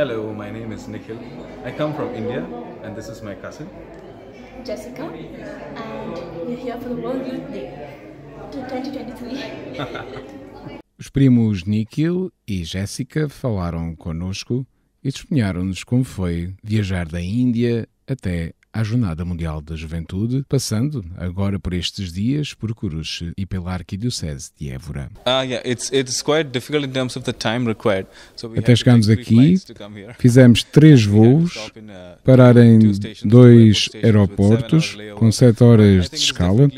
Hello, my name is Nikhil. I come from India and this is my cousin. Jessica and you're here for the World Youth Day 2023. Os primos Nikhil e Jessica falaram conosco e testemunharam-nos como foi viajar da Índia até à Jornada Mundial da Juventude, passando agora por estes dias por Coruche e pela Arquidiocese de Évora. Ah, Até chegarmos aqui, fizemos três voos, uh, parar em dois aeroportos, com sete horas de escala,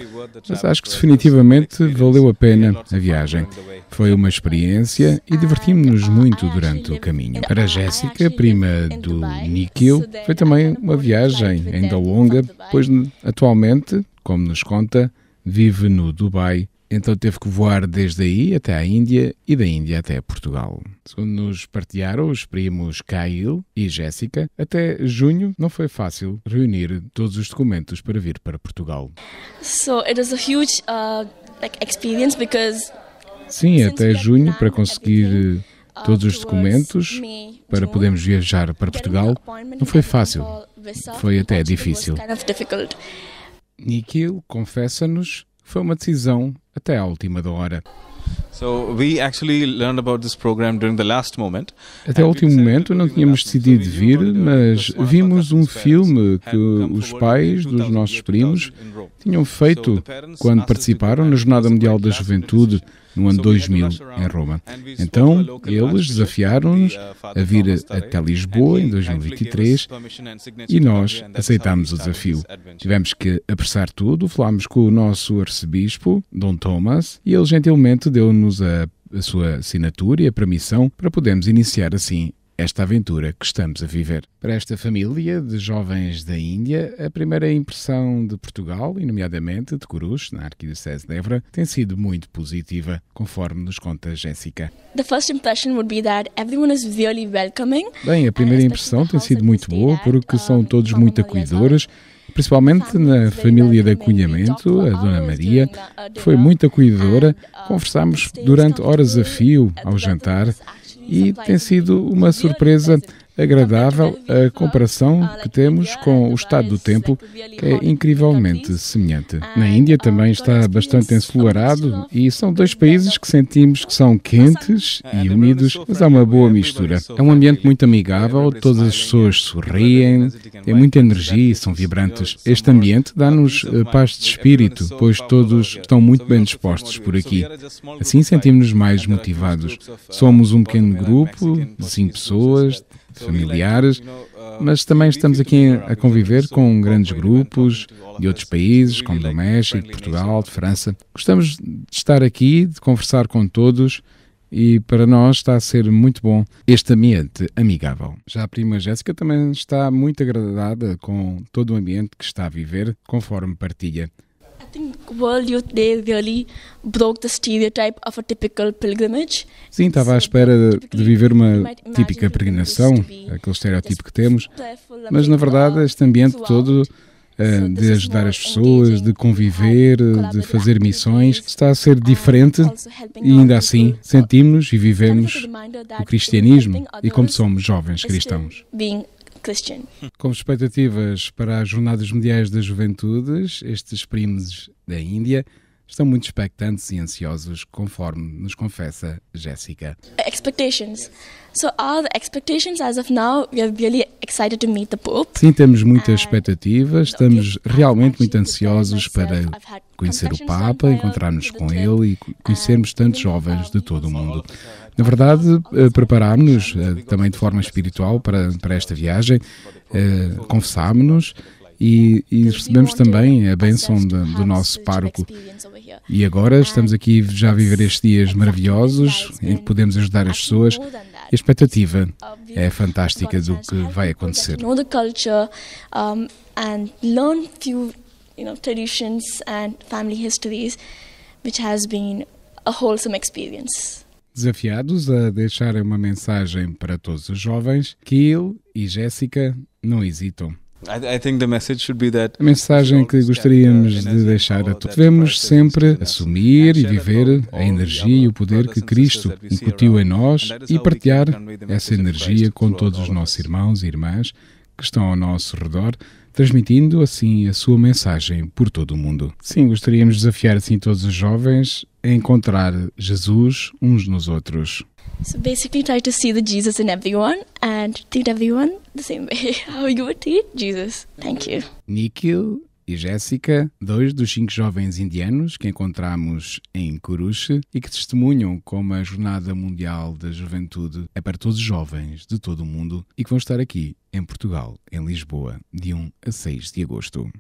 mas acho que definitivamente valeu a pena a viagem. Foi uma experiência e divertimos-nos muito durante o caminho. Para Jéssica, prima do Nikhil, foi também uma viagem ainda longa, pois atualmente, como nos conta, vive no Dubai, então teve que voar desde aí até a Índia e da Índia até Portugal. Segundo nos partilharam os primos Kyle e Jéssica, até junho não foi fácil reunir todos os documentos para vir para Portugal. So it is a huge uh, like experience because Sim, até junho para conseguir todos uh, os documentos para podermos viajar para Portugal não foi fácil. Foi até difícil. E aquilo, confessa-nos, foi uma decisão até à última da hora. So we actually learned about this program during the last moment. Até o último momento não tínhamos decidido vir, mas vimos um filme que os pais dos nossos primos tinham feito quando participaram na Jornada Mundial da Juventude no ano 2000 em Roma. Então, eles desafiaram-nos uh, a vir até Lisboa em 2023 e nós aceitámos o desafio. Tivemos que apressar tudo, falámos com o nosso arcebispo, Dom Thomas, e ele gentilmente deu-nos a, a sua assinatura e a permissão para podermos iniciar assim esta aventura que estamos a viver. Para esta família de jovens da Índia, a primeira impressão de Portugal, e nomeadamente de Corus, na Arquidiocese de Évora, tem sido muito positiva, conforme nos conta Jéssica. Bem, a primeira impressão tem sido muito boa porque são todos muito acolhedores principalmente na família de acolhimento, a Dona Maria foi muito acolhedora. Conversámos durante horas a fio ao jantar e tem sido uma surpresa agradável a comparação que temos com o estado do tempo, que é incrivelmente semelhante. Na Índia também está bastante ensolarado e são dois países que sentimos que são quentes e úmidos, mas há uma boa mistura. É um ambiente muito amigável, todas as pessoas sorriem, têm muita energia e são vibrantes. Este ambiente dá-nos paz de espírito, pois todos estão muito bem dispostos por aqui. Assim sentimos-nos mais motivados. Somos um pequeno grupo de cinco pessoas, familiares, mas também estamos aqui a conviver com grandes grupos de outros países, como do México, de Portugal, de França. Gostamos de estar aqui, de conversar com todos e para nós está a ser muito bom este ambiente amigável. Já a prima Jéssica também está muito agradada com todo o ambiente que está a viver, conforme partilha Sim, estava à espera de viver uma típica peregrinação, aquele estereótipo que temos, mas na verdade este ambiente todo eh, de ajudar as pessoas, de conviver, de fazer missões, está a ser diferente e ainda assim sentimos e vivemos o cristianismo e como somos jovens cristãos. Christian. Como expectativas para as Jornadas Mundiais das Juventudes, estes primos da Índia estão muito expectantes e ansiosos, conforme nos confessa Jéssica. Expectations. So all the expectations as of now, we are really excited to meet the Pope. Sim, temos muitas expectativas, estamos realmente muito ansiosos para conhecer o Papa, encontrarmos com ele e conhecermos tantos jovens de todo o mundo. Na verdade, eh, preparámos-nos eh, também de forma espiritual para, para esta viagem, eh, confessámos-nos e, e, recebemos também a bênção do, do nosso pároco. E agora estamos aqui já a viver estes dias maravilhosos em que podemos ajudar as pessoas. A expectativa é fantástica do que vai acontecer. Traditions and family histories, which has been a wholesome experience desafiados a deixarem uma mensagem para todos os jovens que ele e Jéssica não hesitam. A mensagem que uh, gostaríamos de deixar a todos. Devemos sempre assumir e viver a energia e o poder que Cristo incutiu em nós e partilhar essa energia com todos os nossos irmãos e irmãs que estão ao nosso redor, transmitindo assim a sua mensagem por todo o mundo. Sim, gostaríamos de desafiar assim todos os jovens encontrar Jesus uns nos outros. So basically try to see the Jesus in everyone and treat everyone the same way how you would treat Jesus. Thank you. Nikhil e Jéssica, dois dos cinco jovens indianos que encontramos em Coruche e que testemunham como a Jornada Mundial da Juventude é para todos os jovens de todo o mundo e que vão estar aqui em Portugal, em Lisboa, de 1 a 6 de agosto.